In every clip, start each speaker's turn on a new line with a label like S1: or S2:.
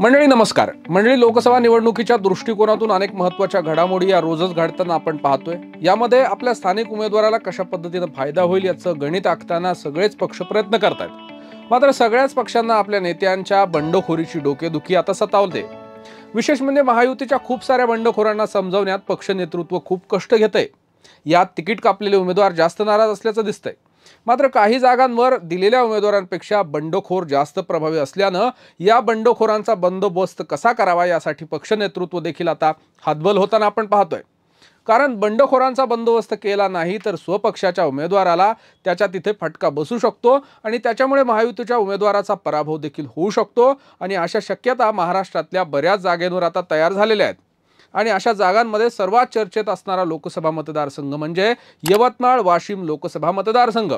S1: मंडळी नमस्कार मंडळी लोकसभा निवडणुकीच्या दृष्टिकोनातून अनेक महत्वाच्या घडामोडी या रोजच घडताना आपण पाहतोय यामध्ये आपल्या स्थानिक उमेदवाराला कशा पद्धतीनं फायदा होईल याचं गणित आखताना सगळेच पक्ष प्रयत्न करतायत मात्र सगळ्याच पक्षांना आपल्या नेत्यांच्या बंडखोरीची डोकेदुखी आता सतावते विशेष म्हणजे महायुतीच्या खूप साऱ्या बंडखोरांना समजवण्यात पक्ष नेतृत्व खूप कष्ट घेत आहे यात तिकीट कापलेले उमेदवार जास्त नाराज असल्याचं दिसतंय मात्र काही जागांवर दिलेल्या उमेदवारांपेक्षा बंडखोर जास्त प्रभावी असल्यानं या बंडखोरांचा बंदोबस्त कसा करावा यासाठी पक्ष नेतृत्व देखील आता हातबल होताना आपण पाहतोय कारण बंडखोरांचा बंदोबस्त केला नाही तर स्वपक्षाच्या उमेदवाराला त्याच्या तिथे फटका बसू शकतो आणि त्याच्यामुळे महायुतीच्या उमेदवाराचा पराभव देखील होऊ शकतो आणि अशा शक्यता महाराष्ट्रातल्या बऱ्याच जागेवर आता तयार झालेल्या आहेत आणि अशा जागांमध्ये सर्वात चर्चेत असणारा लोकसभा मतदारसंघ म्हणजे यवतमाळ वाशिम लोकसभा मतदारसंघ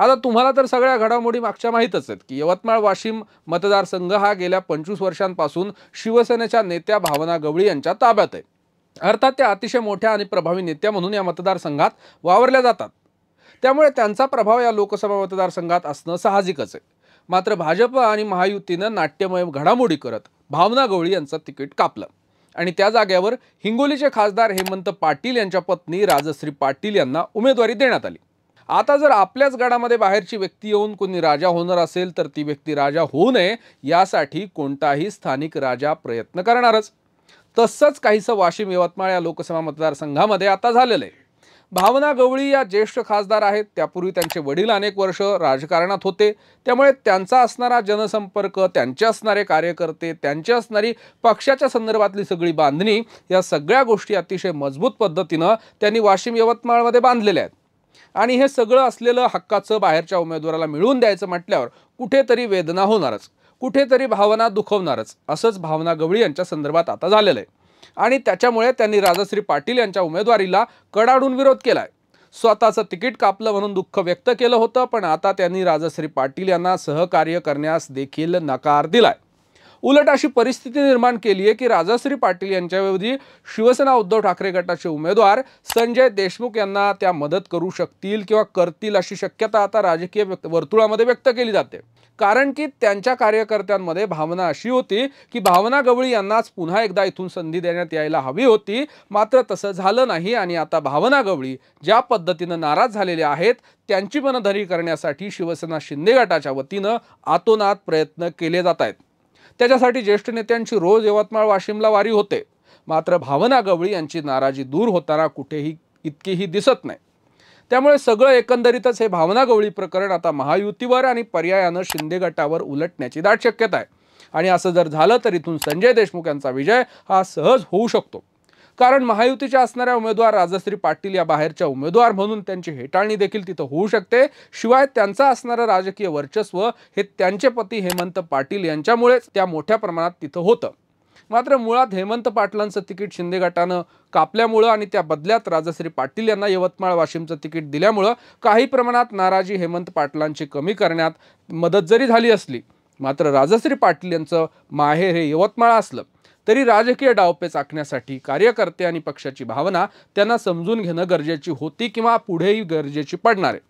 S1: आता तुम्हाला तर सगळ्या घडामोडी मागच्या माहीतच आहेत की यवतमाळ वाशिम मतदारसंघ हा गेल्या पंचवीस वर्षांपासून शिवसेनेच्या नेत्या भावना गवळी यांच्या ताब्यात आहे अर्थात त्या अतिशय मोठ्या आणि प्रभावी नेत्या म्हणून या मतदारसंघात वावरल्या जातात त्यामुळे त्यांचा प्रभाव या लोकसभा मतदारसंघात असणं साहजिकच आहे मात्र भाजप आणि महायुतीनं नाट्यमय घडामोडी करत भावना गवळी यांचं तिकीट कापलं आणि त्या जागेवर हिंगोलीचे खासदार हेमंत पाटील यांच्या पत्नी राजश्री पाटील यांना उमेदवारी देण्यात आली आता जर आपल्याच गडामध्ये बाहेरची व्यक्ती येऊन कोणी राजा होणार असेल तर ती व्यक्ती राजा होऊ नये यासाठी कोणताही स्थानिक राजा प्रयत्न करणारच तसंच काहीसं वाशिम यवतमाळ या लोकसभा मतदारसंघामध्ये आता झालेलं आहे भावना गवळी या ज्येष्ठ खासदार आहेत त्यापूर्वी त्यांचे वडील अनेक वर्ष राजकारणात होते त्यामुळे त्यांचा असणारा जनसंपर्क त्यांचे असणारे कार्यकर्ते त्यांची असणारी पक्षाच्या संदर्भातली सगळी बांधणी या सगळ्या गोष्टी अतिशय मजबूत पद्धतीनं त्यांनी वाशिम यवतमाळमध्ये बांधलेल्या आहेत आणि हे सगळं असलेलं हक्काचं बाहेरच्या उमेदवाराला मिळवून द्यायचं म्हटल्यावर कुठेतरी वेदना होणारच कुठेतरी भावना दुखवणारच असंच भावना गवळी यांच्या संदर्भात आता झालेलं आहे आणि त्याच्यामुळे त्यांनी राजश्री पाटील यांच्या उमेदवारीला कडाडून विरोध केलाय स्वतःचं तिकीट कापलं म्हणून दुःख व्यक्त केलं होतं पण आता त्यांनी राजश्री पाटील यांना सहकार्य करण्यास देखील नकार दिलाय उलट अशी परिस्थिती निर्माण केली आहे की राजाश्री पाटील यांच्याऐवजी शिवसेना उद्धव ठाकरे गटाचे उमेदवार संजय देशमुख यांना त्या मदत करू शकतील किंवा करतील अशी शक्यता आता राजकीय वर्तुळामध्ये व्यक्त केली जाते कारण की त्यांच्या कार्यकर्त्यांमध्ये भावना अशी होती की भावना गवळी यांनाच पुन्हा एकदा इथून संधी देण्यात यायला हवी होती मात्र तसं झालं नाही आणि आता भावना गवळी ज्या पद्धतीनं नाराज झालेले आहेत त्यांची मनधरी करण्यासाठी शिवसेना शिंदे गटाच्या वतीनं आतोनात प्रयत्न केले जात आहेत त्याच्यासाठी ज्येष्ठ नेत्यांची रोज यवतमाळ वाशिमला वारी होते मात्र भावना गवळी यांची नाराजी दूर होताना कुठेही इतकीही दिसत नाही त्यामुळे सगळं एकंदरीतच हे भावना गवळी प्रकरण आता महायुतीवर आणि पर्यायानं शिंदे गटावर उलटण्याची दाट शक्यता आहे आणि असं जर झालं तर इथून संजय देशमुख यांचा विजय हा सहज होऊ शकतो कारण महायुतीच्या असणाऱ्या उमेदवार राजश्री पाटील या बाहेरच्या उमेदवार म्हणून त्यांची हेटाळणी देखील तिथं होऊ शकते शिवाय त्यांचा असणारं राजकीय वर्चस्व हे त्यांचे पती हेमंत पाटील यांच्यामुळेच त्या मोठ्या प्रमाणात तिथं होतं मात्र मुळात हेमंत पाटलांचं तिकीट शिंदे गटानं कापल्यामुळं आणि त्या बदल्यात राजश्री पाटील यांना यवतमाळ वाशिमचं तिकीट दिल्यामुळं काही प्रमाणात नाराजी हेमंत पाटलांची कमी करण्यात मदत जरी झाली असली मात्र राजश्री पाटील यांचं माहेर हे यवतमाळ असलं तरी राजकीय डावपेच आखण्यासाठी कार्यकर्ते आणि पक्षाची भावना त्यांना समजून घेणं गरजेची होती किंवा पुढेही गरजेची पडणार आहे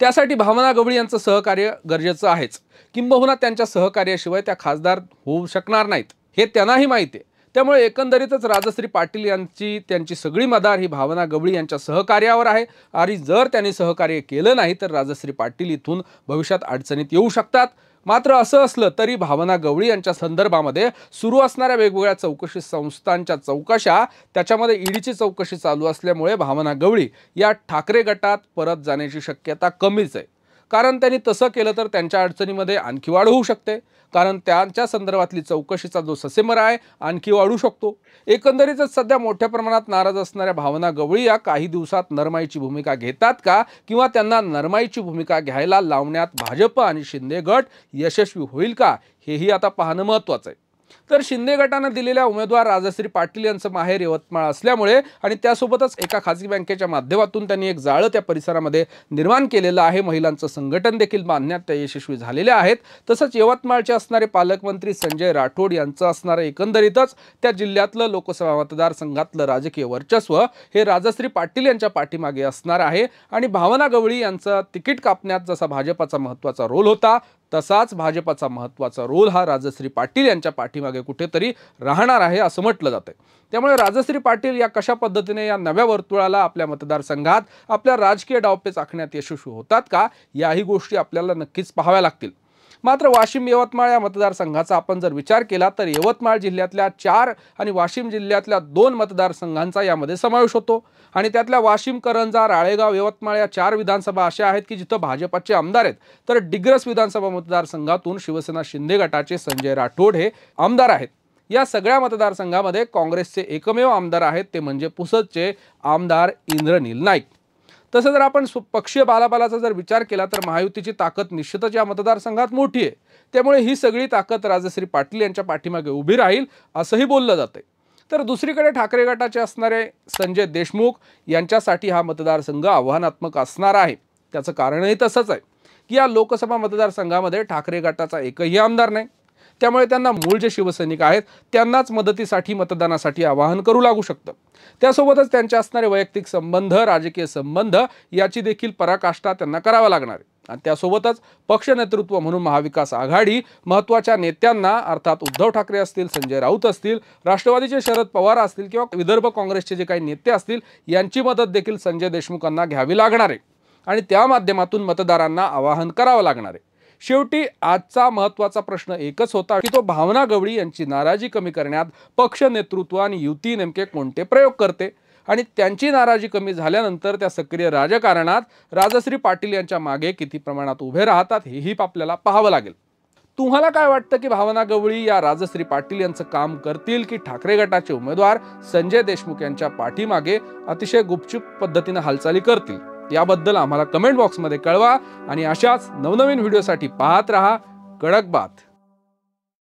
S1: त्यासाठी भावना गवळी यांचं सहकार्य गरजेचं आहेच किंबहुना त्यांच्या सहकार्याशिवाय त्या खासदार होऊ शकणार नाहीत हे त्यांनाही माहिती आहे त्यामुळे एकंदरीतच राजश्री पाटील यांची त्यांची सगळी मदार ही भावना गवळी यांच्या सहकार्यावर आहे आणि जर त्यांनी सहकार्य केलं नाही तर राजश्री पाटील इथून भविष्यात अडचणीत येऊ शकतात मात्र असं असलं तरी भावना गवळी यांच्या संदर्भामध्ये सुरू असणाऱ्या वेगवेगळ्या चौकशी संस्थांच्या चौकशा त्याच्यामध्ये ईडीची चौकशी चालू असल्यामुळे भावना गवळी या ठाकरे गटात परत जाण्याची शक्यता कमीच आहे कारण त्यांनी तसं केलं तर त्यांच्या अडचणीमध्ये आणखी वाढ होऊ शकते कारण त्यांच्या संदर्भातली चौकशीचा जो ससेमर आहे आणखी वाढू शकतो एकंदरीतच सध्या मोठ्या प्रमाणात नाराज असणाऱ्या भावना गवळी या काही दिवसात नरमाईची भूमिका घेतात का किंवा त्यांना नरमाईची भूमिका घ्यायला लावण्यात भाजप आणि शिंदे गट यशस्वी होईल का हेही आता पाहणं महत्त्वाचं आहे तर शिंदे गटानं दिलेल्या उमेदवार राजश्री पाटील यांचं माहेर यवतमाळ असल्यामुळे आणि त्यासोबतच एका खाजगी बँकेच्या माध्यमातून त्यांनी एक जाळं त्या परिसरामध्ये निर्माण केलेलं आहे महिलांचं संघटन देखील बांधण्यात त्या यशस्वी झालेले आहेत तसंच यवतमाळचे असणारे पालकमंत्री संजय राठोड यांचं असणारं एकंदरीतच त्या जिल्ह्यातलं लोकसभा मतदारसंघातलं राजकीय वर्चस्व हे राजश्री पाटील यांच्या पाठीमागे असणार आहे आणि भावना गवळी यांचं तिकीट कापण्यात जसा भाजपाचा महत्त्वाचा रोल होता तसाच भाजपाचा महत्त्वाचा रोल हा राजश्री पाटील यांच्या पाठीमागे कुठेतरी राहणार आहे असं म्हटलं जातं त्यामुळे राजश्री पाटील या कशा पद्धतीने या नव्या वर्तुळाला आपल्या मतदारसंघात आपल्या राजकीय डावपे आखण्यात यशस्वी होतात का याही गोष्टी आपल्याला नक्कीच पाहाव्या लागतील मात्र वाशिम यवतमाळ या मतदारसंघाचा आपण जर विचार केला तर यवतमाळ जिल्ह्यातल्या चार आणि वाशिम जिल्ह्यातल्या दोन मतदारसंघांचा यामध्ये समावेश होतो आणि त्यातल्या वाशिम करंजा राळेगाव यवतमाळ या चार विधानसभा अशा आहेत की जिथं भाजपाचे आमदार आहेत तर डिग्रस विधानसभा मतदारसंघातून शिवसेना शिंदे गटाचे संजय राठोड हे आमदार आहेत या सगळ्या मतदारसंघामध्ये काँग्रेसचे एकमेव आमदार आहेत ते म्हणजे पुसदचे आमदार इंद्रनील नाईक तसं जर आपण पक्षीय बालाबालाचा जर विचार केला तर महायुतीची ताकद निश्चितच या मतदारसंघात मोठी आहे त्यामुळे ही सगळी ताकद राजश्री पाटील यांच्या पाठीमागे उभी राहील असंही बोललं जाते तर दुसरीकडे ठाकरे गटाचे असणारे संजय देशमुख यांच्यासाठी हा मतदारसंघ आव्हानात्मक असणार आहे त्याचं कारणही तसंच आहे की या लोकसभा मतदारसंघामध्ये ठाकरे गटाचा एकही आमदार नाही त्यामुळे त्यांना मूळ जे शिवसैनिक आहेत त्यांनाच मदतीसाठी मतदानासाठी आवाहन करू लागू शकतं त्यासोबतच त्यांचे असणारे वैयक्तिक संबंध राजकीय संबंध याची देखील पराकाष्ठा त्यांना करावा लागणार आहे आणि त्यासोबतच पक्ष नेतृत्व म्हणून महाविकास आघाडी महत्त्वाच्या नेत्यांना अर्थात उद्धव ठाकरे असतील संजय राऊत असतील राष्ट्रवादीचे शरद पवार असतील किंवा विदर्भ काँग्रेसचे जे काही नेते असतील यांची मदत देखील संजय देशमुखांना घ्यावी लागणार आहे आणि त्या माध्यमातून मतदारांना आवाहन करावं लागणार आहे शेवटी आजचा महत्वाचा प्रश्न एकच होता की तो भावना गवळी यांची नाराजी कमी करण्यात पक्ष नेतृत्व आणि युती नेमके कोणते प्रयोग करते आणि त्यांची नाराजी कमी झाल्यानंतर त्या सक्रिय राजकारणात राजश्री पाटील यांच्या मागे किती प्रमाणात उभे राहतात हेही आपल्याला पाहावं लागेल तुम्हाला काय वाटतं की भावना गवळी या राजश्री पाटील यांचं काम करतील की ठाकरे गटाचे उमेदवार संजय देशमुख यांच्या पाठीमागे अतिशय गुपचूप पद्धतीनं हालचाली करतील याबद्दल आम्हाला कमेंट बॉक्समध्ये कळवा आणि अशाच नवनवीन व्हिडिओसाठी पाहत राहा कडक बात